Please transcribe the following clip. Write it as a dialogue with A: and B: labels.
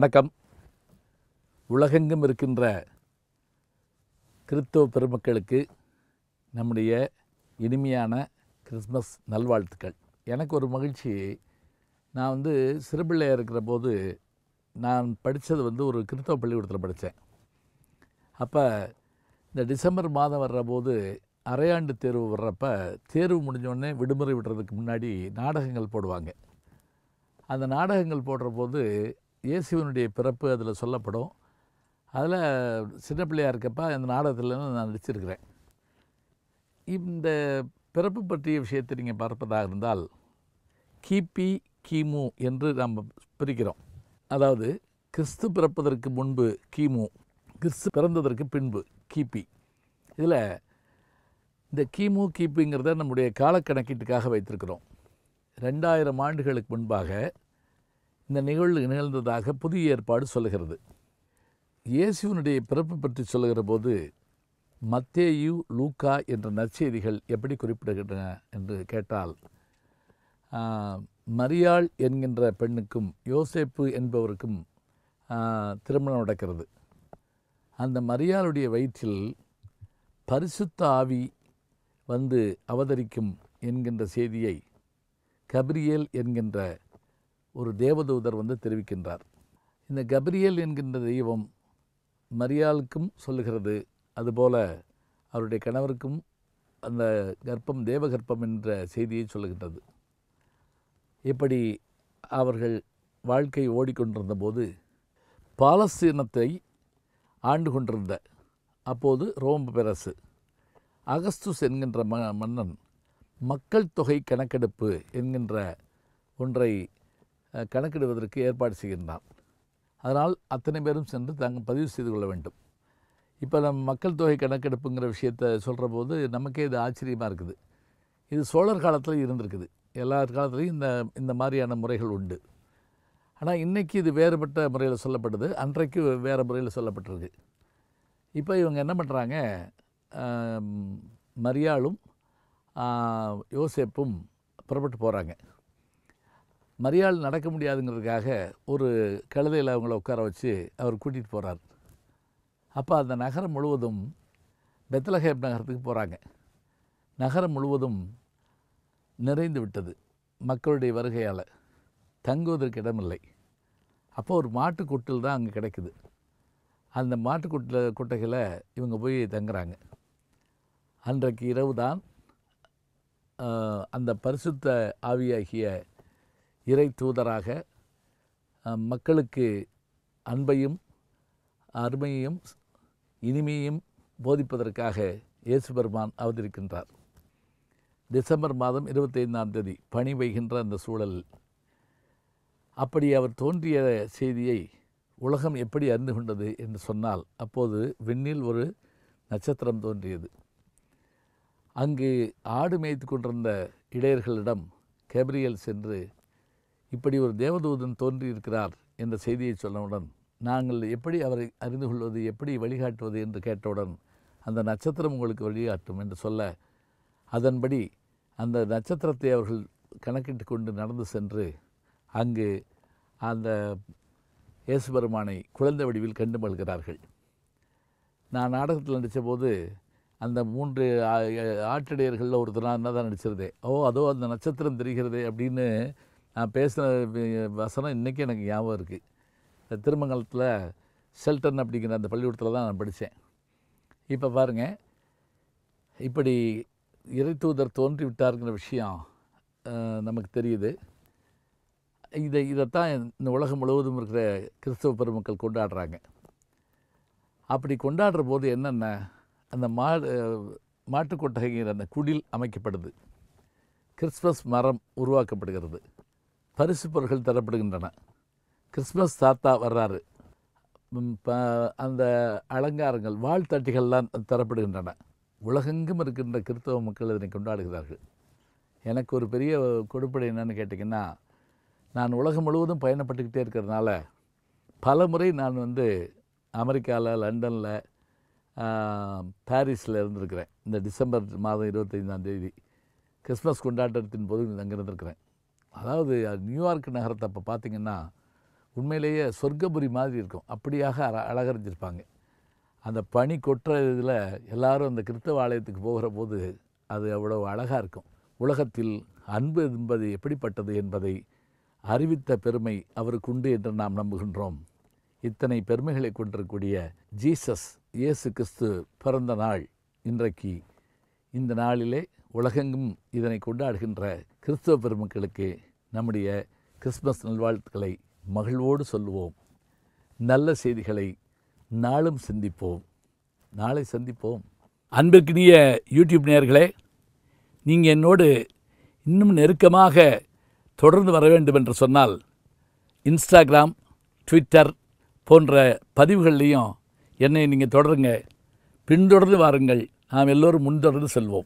A: வணக்கம் உலகெங்கும் இருக்கின்ற கிறிஸ்தவ பெருமக்களுக்கு நம்முடைய இனிமையான கிறிஸ்மஸ் நல்வாழ்த்துக்கள் எனக்கு ஒரு மகிழ்ச்சி நான் வந்து சிறுபிள்ளையாக இருக்கிற போது நான் படித்தது வந்து ஒரு கிறிஸ்தவ பள்ளிக்கூடத்தில் படித்தேன் அப்போ இந்த டிசம்பர் மாதம் வர்ற போது அரையாண்டு தேர்வு வர்றப்ப தேர்வு முடிஞ்சோடனே விடுமுறை விடுறதுக்கு முன்னாடி நாடகங்கள் போடுவாங்க அந்த நாடகங்கள் போடுற போது இயேசுவனுடைய பிறப்பு அதில் சொல்லப்படும் அதில் சின்ன பிள்ளையாக இருக்கப்போ அந்த நாடகத்தில் நான் நடிச்சிருக்கிறேன் இந்த பிறப்பு பற்றிய விஷயத்தை நீங்கள் பார்ப்பதாக இருந்தால் கிபி கிமு என்று நாம் பிரிக்கிறோம் அதாவது கிறிஸ்து பிறப்பதற்கு முன்பு கிமு கிறிஸ்து பிறந்ததற்கு பின்பு கிபி இதில் இந்த கிமு கிபிங்கிறத நம்முடைய காலக்கணக்கீட்டுக்காக வைத்திருக்கிறோம் ரெண்டாயிரம் ஆண்டுகளுக்கு முன்பாக இந்த நிகழ்வு நிகழ்ந்ததாக புதிய ஏற்பாடு சொல்கிறது இயேசுவனுடைய பிறப்பு பற்றி சொல்கிற போது மத்தேயு லூக்கா என்ற நற்செய்திகள் எப்படி குறிப்பிடுகின்றன என்று கேட்டால் மரியாள் என்கின்ற பெண்ணுக்கும் யோசேப்பு என்பவருக்கும் திருமணம் நடக்கிறது அந்த மரியாளுடைய வயிற்றில் பரிசுத்த ஆவி வந்து அவதரிக்கும் என்கின்ற செய்தியை கபிரியேல் என்கின்ற ஒரு தேவதூதர் வந்து தெரிவிக்கின்றார் இந்த கபிரியல் என்கின்ற தெய்வம் மரியாளுக்கும் சொல்லுகிறது அதுபோல் அவருடைய கணவருக்கும் அந்த கர்ப்பம் தேவகற்பம் என்ற செய்தியை சொல்லுகின்றது இப்படி அவர்கள் வாழ்க்கை ஓடிக்கொண்டிருந்த போது பாலஸ்தீனத்தை ஆண்டு கொண்டிருந்த அப்போது ரோம் பெரசு அகஸ்துஸ் என்கின்ற ம மன்னன் மக்கள் தொகை கணக்கெடுப்பு என்கின்ற ஒன்றை கணக்கிடுவதற்கு ஏற்பாடு செய்கின்றான் அதனால் அத்தனை பேரும் சென்று தாங்கள் பதிவு செய்து கொள்ள வேண்டும் இப்போ நம்ம மக்கள் தொகை கணக்கெடுப்புங்கிற விஷயத்த சொல்கிற போது நமக்கே இது ஆச்சரியமாக இருக்குது இது சோழர் காலத்தில் இருந்திருக்குது எல்லா காலத்துலேயும் இந்த இந்த மாதிரியான முறைகள் உண்டு ஆனால் இன்றைக்கி இது வேறுபட்ட முறையில் சொல்லப்படுது அன்றைக்கு வேறு முறையில் சொல்லப்பட்டிருக்கு இப்போ இவங்க என்ன பண்ணுறாங்க மரியாளும் யோசேப்பும் புறப்பட்டு போகிறாங்க மரியாள் நடக்க முடியாதுங்கிறதுக்காக ஒரு கழுதையில் அவங்கள உட்கார வச்சு அவர் கூட்டிகிட்டு போகிறார் அப்போ அந்த நகரம் முழுவதும் பெத்தலஹேப் நகரத்துக்கு போகிறாங்க நகரம் முழுவதும் நிறைந்து விட்டது மக்களுடைய வருகையால் தங்குவதற்கு இடமில்லை அப்போ ஒரு மாட்டுக்கொட்டில் தான் அங்கே கிடைக்குது அந்த மாட்டுக்கொட்டில் கொட்டைகளை இவங்க போய் தங்குறாங்க அன்றைக்கு இரவு தான் அந்த பரிசுத்த ஆவியாகிய இறை தூதராக மக்களுக்கு அன்பையும் அருமையையும் இனிமையும் போதிப்பதற்காக இயேசு பெருமான் அவதரிக்கின்றார் டிசம்பர் மாதம் இருபத்தைந்தாம் தேதி பணி வைகின்ற அந்த சூழல் அப்படி அவர் தோன்றிய செய்தியை உலகம் எப்படி அறிந்து கொண்டது என்று சொன்னால் அப்போது விண்ணில் ஒரு நட்சத்திரம் தோன்றியது அங்கு ஆடு மேய்த்து கொண்டிருந்த இடையர்களிடம் கேப்ரியல் சென்று இப்படி ஒரு தேவதூதன் தோன்றியிருக்கிறார் என்ற செய்தியை சொன்னவுடன் நாங்கள் எப்படி அவரை அறிந்து கொள்வது எப்படி வழிகாட்டுவது என்று கேட்டவுடன் அந்த நட்சத்திரம் உங்களுக்கு வழிகாட்டும் என்று சொல்ல அதன்படி அந்த நட்சத்திரத்தை அவர்கள் கணக்கிட்டு கொண்டு நடந்து சென்று அங்கு அந்த இயேசுபெருமானை குழந்தை வடிவில் கண்டு மல்கிறார்கள் நான் நாடகத்தில் நடித்தபோது அந்த மூன்று ஆட்டடையர்களில் ஒருத்தர் என்ன தான் நடிச்சிருந்தேன் ஓ அதோ அந்த நட்சத்திரம் தெரிகிறதே அப்படின்னு நான் பேசின வசனம் இன்றைக்கி எனக்கு ஞாபகம் இருக்குது திருமங்கலத்தில் செல்டன் அப்படிங்கிற அந்த பள்ளிக்கூடத்தில் தான் நான் படித்தேன் இப்போ பாருங்கள் இப்படி இறை தூதர் தோன்றி விட்டாருங்கிற விஷயம் நமக்கு தெரியுது இதை இதைத்தான் இந்த உலகம் முழுவதும் இருக்கிற கிறிஸ்தவ பெருமக்கள் கொண்டாடுறாங்க அப்படி கொண்டாடுற போது என்னென்ன அந்த மாடு மாட்டுக்கொட்டகைங்கிற அந்த குடில் அமைக்கப்படுது கிறிஸ்மஸ் மரம் உருவாக்கப்படுகிறது பரிசு பொருட்கள் தரப்படுகின்றன கிறிஸ்மஸ் தாத்தா வர்றாரு அந்த அலங்காரங்கள் வாழ்த்தட்டிகள்லாம் தரப்படுகின்றன உலகெங்கும் இருக்கின்ற கிறிஸ்தவ மக்கள் இதனை கொண்டாடுகிறார்கள் எனக்கு ஒரு பெரிய கொடுப்படை என்னென்னு கேட்டிங்கன்னா நான் உலகம் முழுவதும் பயணப்பட்டுக்கிட்டே இருக்கிறதுனால பல முறை நான் வந்து அமெரிக்காவில் லண்டனில் பாரிஸில் இருந்திருக்கிறேன் இந்த டிசம்பர் மாதம் இருபத்தைந்தாம் தேதி கிறிஸ்மஸ் கொண்டாட்டத்தின் போது அங்கே இருந்திருக்கிறேன் அதாவது நியூயார்க் நகரத்தை அப்போ பார்த்திங்கன்னா உண்மையிலேயே சொர்க்கபுரி மாதிரி இருக்கும் அப்படியாக அழகரிஞ்சிருப்பாங்க அந்த பனி கொட்டுற இதில் எல்லோரும் அந்த கிறித்தவ ஆலயத்துக்கு போகிற போது அது அவ்வளோ அழகாக இருக்கும் உலகத்தில் அன்பு என்பது எப்படிப்பட்டது என்பதை அறிவித்த பெருமை அவருக்கு உண்டு என்று நாம் நம்புகின்றோம் இத்தனை பெருமைகளை கொண்டிருக்கக்கூடிய ஜீசஸ் இயேசு கிறிஸ்து பிறந்த நாள் இன்றைக்கு இந்த நாளிலே உலகெங்கும் இதனை கொண்டாடுகின்ற கிறிஸ்தவ பெருமக்களுக்கு நம்முடைய கிறிஸ்மஸ் நல்வாழ்த்துக்களை மகிழ்வோடு சொல்லுவோம் நல்ல செய்திகளை நாளும் சிந்திப்போம் நாளை சந்திப்போம் அன்பிற்கினிய யூடியூப் நேர்களே நீங்கள் என்னோடு இன்னும் நெருக்கமாக தொடர்ந்து வர வேண்டும் என்று சொன்னால் இன்ஸ்டாகிராம் ட்விட்டர் போன்ற பதிவுகள்லேயும் என்னை நீங்கள் தொடருங்க பின்தொடர்ந்து வாருங்கள் நாம் எல்லோரும் முன்தொடர்ந்து செல்வோம்